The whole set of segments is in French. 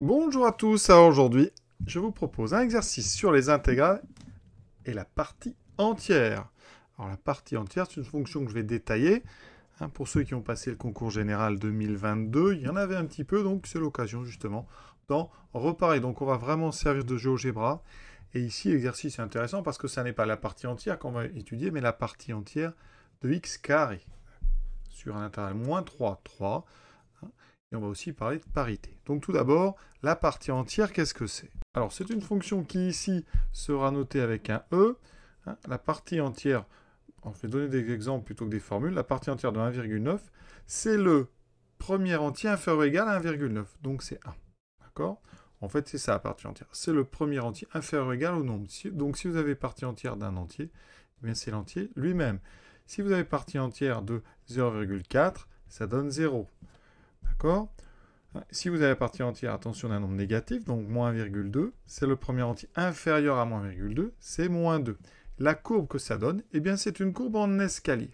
Bonjour à tous, alors aujourd'hui je vous propose un exercice sur les intégrales et la partie entière. Alors la partie entière c'est une fonction que je vais détailler. Hein, pour ceux qui ont passé le concours général 2022, il y en avait un petit peu donc c'est l'occasion justement d'en reparler. Donc on va vraiment servir de géoGébra. Et ici l'exercice est intéressant parce que ce n'est pas la partie entière qu'on va étudier mais la partie entière de x carré sur un intervalle moins 3, 3 et on va aussi parler de parité. Donc tout d'abord, la partie entière, qu'est-ce que c'est Alors c'est une fonction qui ici sera notée avec un E. Hein. la partie entière, on fait donner des exemples plutôt que des formules, la partie entière de 1,9, c'est le premier entier inférieur ou égal à 1,9, donc c'est 1. D'accord En fait, c'est ça la partie entière. C'est le premier entier inférieur ou égal au nombre. Donc si vous avez partie entière d'un entier, eh bien c'est l'entier lui-même. Si vous avez partie entière de 0,4, ça donne 0. D'accord Si vous avez la partie entière, attention, d'un nombre négatif, donc moins 1,2. C'est le premier entier inférieur à moins 1,2, c'est moins 2. La courbe que ça donne, eh bien, c'est une courbe en escalier.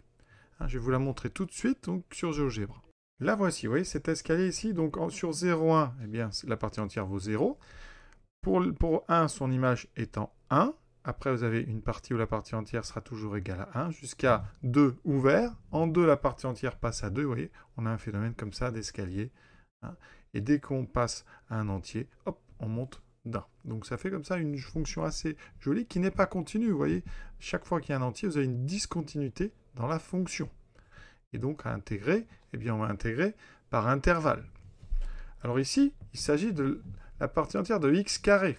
Hein, je vais vous la montrer tout de suite donc sur GeoGebra. La voici, vous voyez cet escalier ici, donc sur 0,1, eh bien, la partie entière vaut 0. Pour, pour 1, son image étant 1, après, vous avez une partie où la partie entière sera toujours égale à 1, jusqu'à 2 ouvert. En 2, la partie entière passe à 2. Vous voyez, on a un phénomène comme ça d'escalier. Hein. Et dès qu'on passe à un entier, hop, on monte d'un. Donc ça fait comme ça une fonction assez jolie qui n'est pas continue. Vous voyez, chaque fois qu'il y a un entier, vous avez une discontinuité dans la fonction. Et donc à intégrer, eh bien on va intégrer par intervalle. Alors ici, il s'agit de la partie entière de x carré.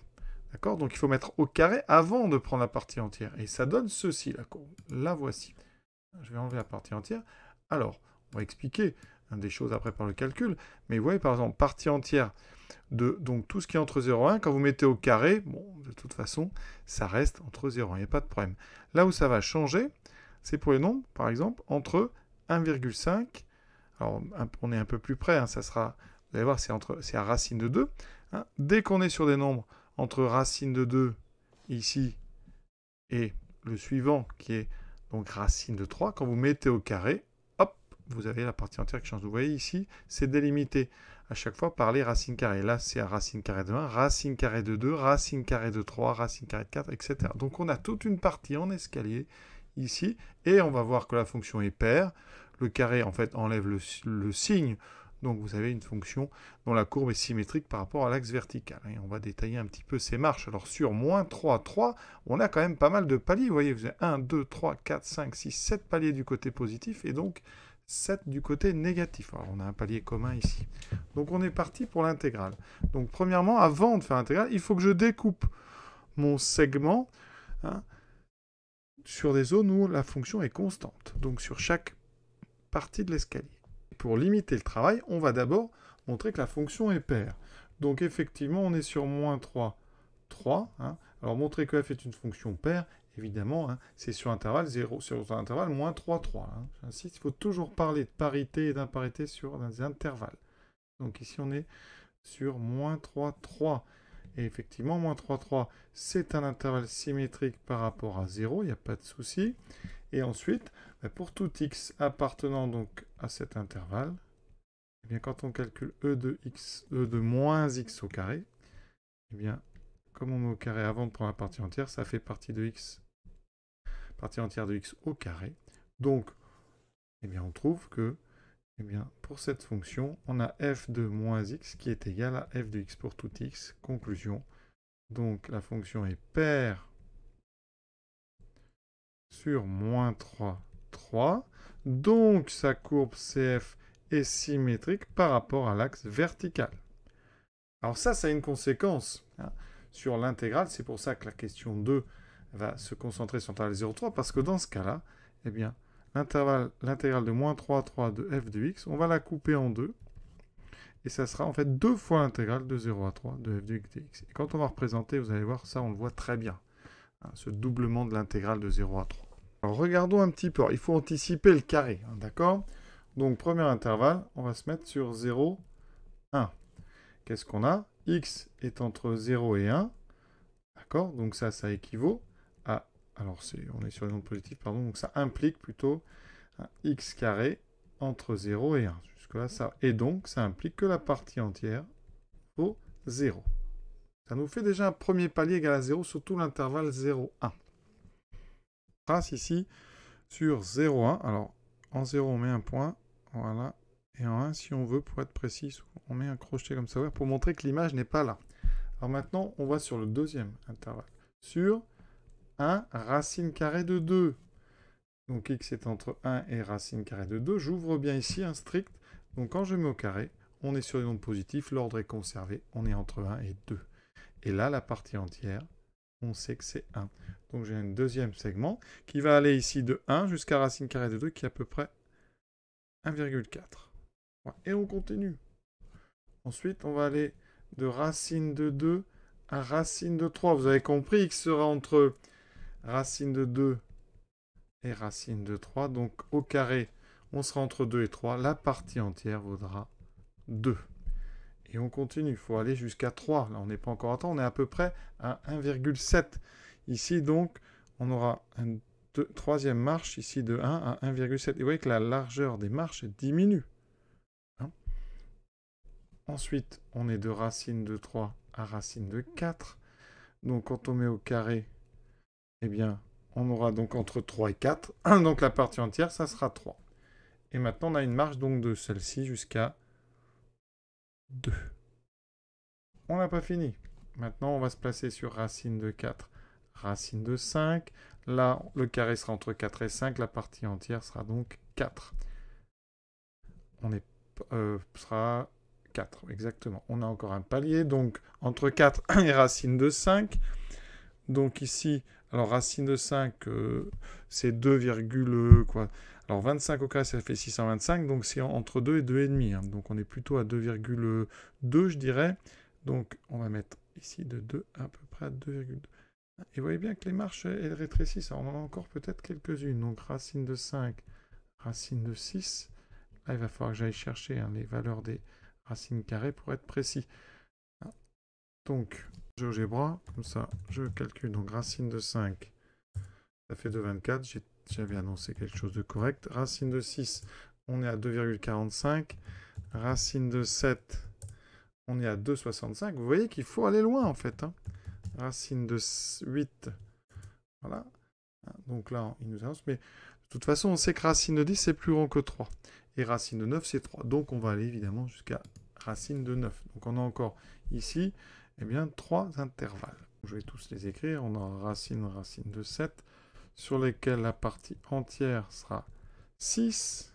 D'accord Donc il faut mettre au carré avant de prendre la partie entière. Et ça donne ceci, la voici. Je vais enlever la partie entière. Alors, on va expliquer hein, des choses après par le calcul. Mais vous voyez, par exemple, partie entière de donc, tout ce qui est entre 0 et 1, quand vous mettez au carré, bon, de toute façon, ça reste entre 0 et 1. Il n'y a pas de problème. Là où ça va changer, c'est pour les nombres, par exemple, entre 1,5. Alors, on est un peu plus près, hein, ça Vous allez voir, c'est à racine de 2. Hein. dès qu'on est sur des nombres entre racine de 2 ici et le suivant qui est donc racine de 3, quand vous mettez au carré, hop, vous avez la partie entière qui change. Vous voyez ici, c'est délimité à chaque fois par les racines carrées. Là, c'est à racine carrée de 1, racine carrée de 2, racine carrée de 3, racine carrée de 4, etc. Donc on a toute une partie en escalier ici, et on va voir que la fonction est paire. Le carré, en fait, enlève le signe donc vous avez une fonction dont la courbe est symétrique par rapport à l'axe vertical. Et on va détailler un petit peu ces marches. Alors sur moins 3, 3, on a quand même pas mal de paliers. Vous voyez, vous avez 1, 2, 3, 4, 5, 6, 7 paliers du côté positif et donc 7 du côté négatif. Alors on a un palier commun ici. Donc on est parti pour l'intégrale. Donc premièrement, avant de faire l'intégrale, il faut que je découpe mon segment hein, sur des zones où la fonction est constante. Donc sur chaque partie de l'escalier pour limiter le travail, on va d'abord montrer que la fonction est paire. Donc effectivement, on est sur moins 3, 3. Hein. Alors montrer que f est une fonction paire, évidemment, hein, c'est sur intervalle 0, sur intervalle moins 3, 3. Hein. J'insiste, il faut toujours parler de parité et d'imparité sur un intervalles. Donc ici, on est sur moins 3, 3. Et effectivement, moins 3, 3, c'est un intervalle symétrique par rapport à 0, il n'y a pas de souci. Et ensuite, bah, pour tout x appartenant donc à cet intervalle, eh bien, quand on calcule e de x, e moins x au carré, eh bien, comme on met au carré avant de prendre la partie entière, ça fait partie de x, partie entière de x au carré. Donc, eh bien, on trouve que eh bien, pour cette fonction, on a f de moins x qui est égal à f de x pour tout x. Conclusion, donc la fonction est paire sur moins 3, 3. Donc sa courbe CF est symétrique par rapport à l'axe vertical. Alors ça, ça a une conséquence hein. sur l'intégrale. C'est pour ça que la question 2 va se concentrer sur l'intervalle 0,3 parce que dans ce cas-là, eh bien, l'intégrale de moins 3, 3 de f de x, on va la couper en deux. Et ça sera en fait deux fois l'intégrale de 0 à 3 de f de x dx. Et quand on va représenter, vous allez voir, ça on le voit très bien. Hein, ce doublement de l'intégrale de 0 à 3. Alors regardons un petit peu. il faut anticiper le carré, hein, d'accord Donc premier intervalle, on va se mettre sur 0, 1. Qu'est-ce qu'on a x est entre 0 et 1. D'accord Donc ça, ça équivaut à... Alors c'est, on est sur les nombres positifs, pardon. Donc ça implique plutôt x carré entre 0 et 1. Jusque-là, ça... Et donc, ça implique que la partie entière vaut 0. Ça nous fait déjà un premier palier égal à 0 sur tout l'intervalle 0, 1 trace ici sur 0,1. Alors, en 0, on met un point. Voilà. Et en 1, si on veut, pour être précis, on met un crochet comme ça pour montrer que l'image n'est pas là. Alors maintenant, on va sur le deuxième intervalle. Sur 1 racine carrée de 2. Donc x est entre 1 et racine carrée de 2. J'ouvre bien ici un strict. Donc quand je mets au carré, on est sur une onde positive. l'ordre est conservé, on est entre 1 et 2. Et là, la partie entière, on sait que c'est 1. Donc j'ai un deuxième segment qui va aller ici de 1 jusqu'à racine carrée de 2 qui est à peu près 1,4. Et on continue. Ensuite, on va aller de racine de 2 à racine de 3. Vous avez compris que sera entre racine de 2 et racine de 3. Donc au carré, on sera entre 2 et 3. La partie entière vaudra 2 et on continue. Il faut aller jusqu'à 3. Là, on n'est pas encore à temps. On est à peu près à 1,7. Ici, donc, on aura une troisième marche ici de 1 à 1,7. Et vous voyez que la largeur des marches diminue. Hein. Ensuite, on est de racine de 3 à racine de 4. Donc, quand on met au carré, eh bien, on aura donc entre 3 et 4. donc, la partie entière, ça sera 3. Et maintenant, on a une marche donc de celle-ci jusqu'à 2. On n'a pas fini. Maintenant, on va se placer sur racine de 4, racine de 5. Là, le carré sera entre 4 et 5. La partie entière sera donc 4. On est, euh, sera 4, exactement. On a encore un palier, donc entre 4 et racine de 5. Donc ici, alors racine de 5, euh, c'est 2, quoi alors 25 au carré, ça fait 625, donc c'est entre 2 et 2,5. Hein. Donc on est plutôt à 2,2, je dirais. Donc on va mettre ici de 2 à peu près à 2,2. Et vous voyez bien que les marches, elles rétrécissent. Alors, on en a encore peut-être quelques-unes. Donc racine de 5, racine de 6. Là, il va falloir que j'aille chercher hein, les valeurs des racines carrées pour être précis. Donc, bras, comme ça, je calcule. Donc racine de 5, ça fait 2,24. J'ai j'avais annoncé quelque chose de correct. Racine de 6, on est à 2,45. Racine de 7, on est à 2,65. Vous voyez qu'il faut aller loin en fait. Hein. Racine de 8, voilà. Donc là, il nous annonce. Mais de toute façon, on sait que racine de 10, c'est plus grand que 3. Et racine de 9, c'est 3. Donc on va aller évidemment jusqu'à racine de 9. Donc on a encore ici eh bien, trois intervalles. Je vais tous les écrire. On a racine, racine de 7, sur lesquels la partie entière sera 6.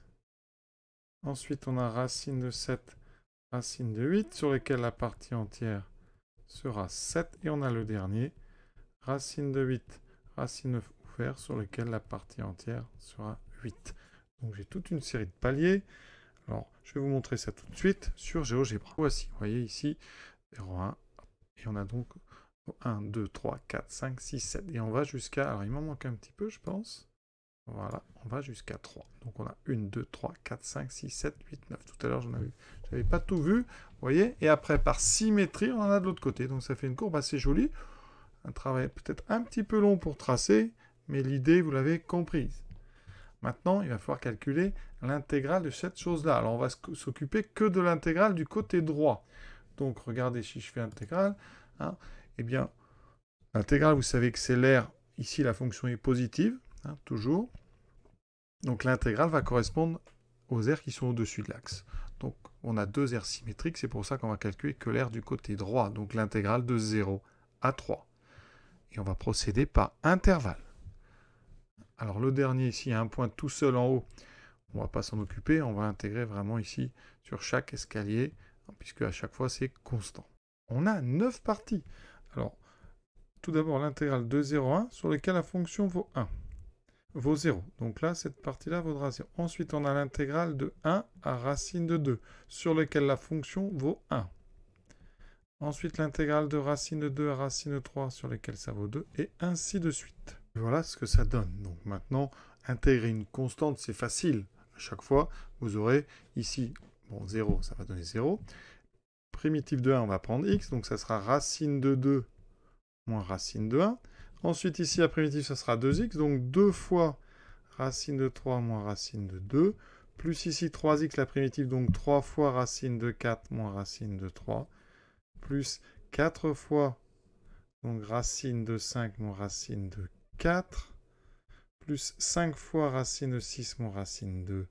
Ensuite, on a racine de 7, racine de 8, sur lesquels la partie entière sera 7. Et on a le dernier, racine de 8, racine 9 ouvert, sur lesquels la partie entière sera 8. Donc j'ai toute une série de paliers. Alors, je vais vous montrer ça tout de suite sur GeoGebra. Voici, vous voyez ici, 0, 1, et on a donc 1, 2, 3, 4, 5, 6, 7. Et on va jusqu'à... Alors, il m'en manque un petit peu, je pense. Voilà, on va jusqu'à 3. Donc, on a 1, 2, 3, 4, 5, 6, 7, 8, 9. Tout à l'heure, je n'avais pas tout vu, vous voyez. Et après, par symétrie, on en a de l'autre côté. Donc, ça fait une courbe assez jolie. Un travail peut-être un petit peu long pour tracer, mais l'idée, vous l'avez comprise. Maintenant, il va falloir calculer l'intégrale de cette chose-là. Alors, on va s'occuper que de l'intégrale du côté droit. Donc, regardez, si je fais intégrale... Hein eh bien, l'intégrale, vous savez que c'est l'air. Ici, la fonction est positive, hein, toujours. Donc l'intégrale va correspondre aux aires qui sont au-dessus de l'axe. Donc on a deux aires symétriques, c'est pour ça qu'on va calculer que l'air du côté droit, donc l'intégrale de 0 à 3. Et on va procéder par intervalle. Alors le dernier ici a un point tout seul en haut, on ne va pas s'en occuper, on va intégrer vraiment ici sur chaque escalier, puisque à chaque fois c'est constant. On a 9 parties. Alors, tout d'abord l'intégrale de 0 à 1 sur lequel la fonction vaut 1, vaut 0. Donc là, cette partie-là vaudra 0. Ensuite, on a l'intégrale de 1 à racine de 2 sur lequel la fonction vaut 1. Ensuite, l'intégrale de racine de 2 à racine de 3 sur lequel ça vaut 2 et ainsi de suite. Voilà ce que ça donne. Donc maintenant, intégrer une constante, c'est facile. À chaque fois, vous aurez ici, bon, 0, ça va donner 0 primitif de 1, on va prendre x, donc ça sera racine de 2 moins racine de 1. Ensuite, ici, la primitive, ça sera 2x, donc 2 fois racine de 3 moins racine de 2, plus ici 3x, la primitive, donc 3 fois racine de 4 moins racine de 3, plus 4 fois donc racine de 5 moins racine de 4, plus 5 fois racine de 6 moins racine de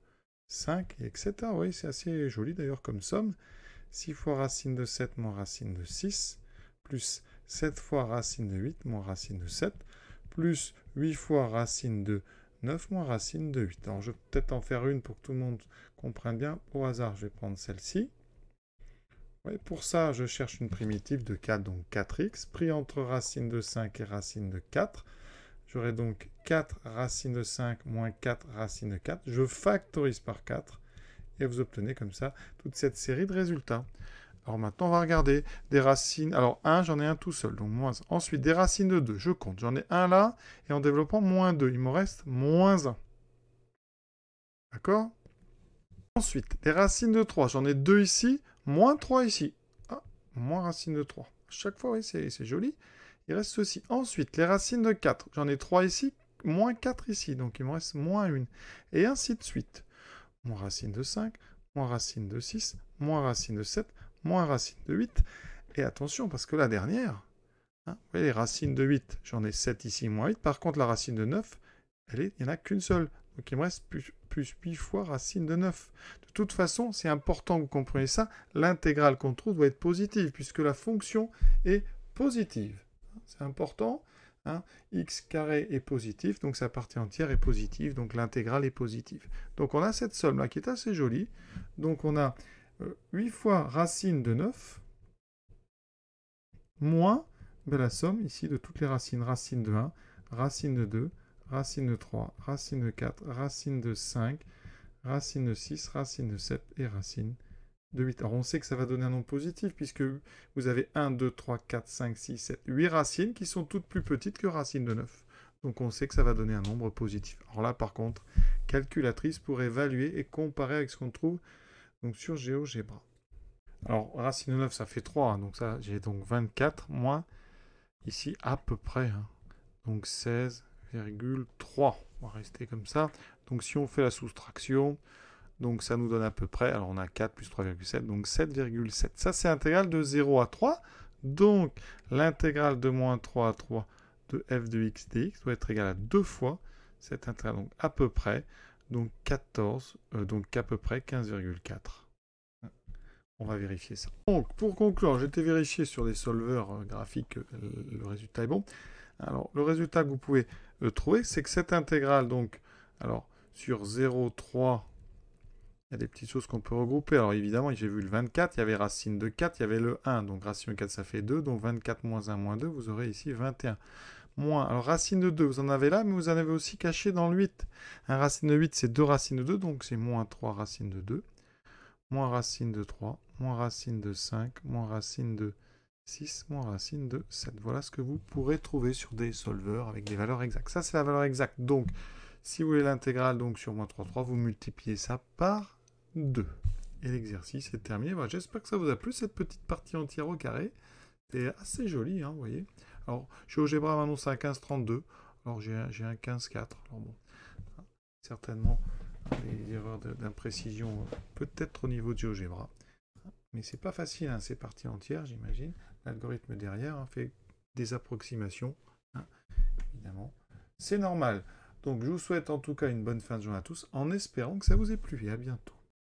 5, etc. Oui, c'est assez joli d'ailleurs comme somme. 6 fois racine de 7 moins racine de 6, plus 7 fois racine de 8 moins racine de 7, plus 8 fois racine de 9 moins racine de 8. Alors je vais peut-être en faire une pour que tout le monde comprenne bien. Au hasard, je vais prendre celle-ci. pour ça, je cherche une primitive de 4, donc 4x, pris entre racine de 5 et racine de 4. J'aurai donc 4 racine de 5 moins 4 racine de 4. Je factorise par 4 et vous obtenez comme ça toute cette série de résultats. Alors maintenant, on va regarder des racines. Alors 1, j'en ai un tout seul, donc moins 1. Ensuite, des racines de 2, je compte. J'en ai un là, et en développant moins 2, il me reste moins 1. D'accord Ensuite, des racines de 3, j'en ai 2 ici, moins 3 ici. Ah, moins racine de 3. Chaque fois, oui, c'est joli. Il reste ceci. Ensuite, les racines de 4, j'en ai 3 ici, moins 4 ici, donc il me reste moins 1. Et ainsi de suite moins racine de 5, moins racine de 6, moins racine de 7, moins racine de 8. Et attention, parce que la dernière, hein, vous voyez les racines de 8, j'en ai 7 ici, moins 8. Par contre, la racine de 9, elle est, il n'y en a qu'une seule. Donc il me reste plus, plus 8 fois racine de 9. De toute façon, c'est important que vous compreniez ça, l'intégrale qu'on trouve doit être positive, puisque la fonction est positive. C'est important. Hein, x carré est positif, donc sa partie entière est positive, donc l'intégrale est positive. Donc on a cette somme-là qui est assez jolie. Donc on a 8 euh, fois racine de 9, moins ben, la somme ici de toutes les racines. Racine de 1, racine de 2, racine de 3, racine de 4, racine de 5, racine de 6, racine de 7 et racine de alors on sait que ça va donner un nombre positif puisque vous avez 1, 2, 3, 4, 5, 6, 7, 8 racines qui sont toutes plus petites que racine de 9. Donc on sait que ça va donner un nombre positif. Alors là par contre, calculatrice pour évaluer et comparer avec ce qu'on trouve donc sur GeoGebra. Alors racine de 9 ça fait 3, hein, donc ça j'ai donc 24 moins ici à peu près. Hein. donc 16,3. On va rester comme ça. Donc si on fait la soustraction, donc ça nous donne à peu près, alors on a 4 plus 3,7, donc 7,7. Ça c'est l'intégrale de 0 à 3. Donc l'intégrale de moins 3 à 3 de f de x dx doit être égale à 2 fois cette intégrale, donc à peu près, donc 14, euh, donc à peu près 15,4. On va vérifier ça. Donc pour conclure, j'ai été vérifié sur les solveurs euh, graphiques, euh, le résultat est bon. Alors le résultat que vous pouvez trouver, c'est que cette intégrale, donc, alors sur 0, 3, il y a des petites choses qu'on peut regrouper. Alors évidemment, j'ai vu le 24, il y avait racine de 4, il y avait le 1. Donc racine de 4, ça fait 2. Donc 24 moins 1 moins 2, vous aurez ici 21. Moins. Alors racine de 2, vous en avez là, mais vous en avez aussi caché dans le 8. Un racine de 8, c'est 2 racines de 2, donc c'est moins 3 racines de 2. Moins racine de 3, moins racine de 5, moins racine de 6, moins racine de 7. Voilà ce que vous pourrez trouver sur des solveurs avec des valeurs exactes. Ça, c'est la valeur exacte. Donc, si vous voulez l'intégrale donc sur moins 3, 3, vous multipliez ça par 2. Et l'exercice est terminé. J'espère que ça vous a plu, cette petite partie entière au carré. C'est assez joli, hein, vous voyez. Alors, GeoGebra m'annonce un 15-32. Alors, j'ai un, 15-4. bon, certainement, les erreurs d'imprécision, peut-être au niveau de GeoGebra. Mais c'est pas facile, hein, ces parties entières, j'imagine. L'algorithme derrière hein, fait des approximations, évidemment. C'est normal. Donc, je vous souhaite en tout cas une bonne fin de journée à tous, en espérant que ça vous ait plu, et à bientôt.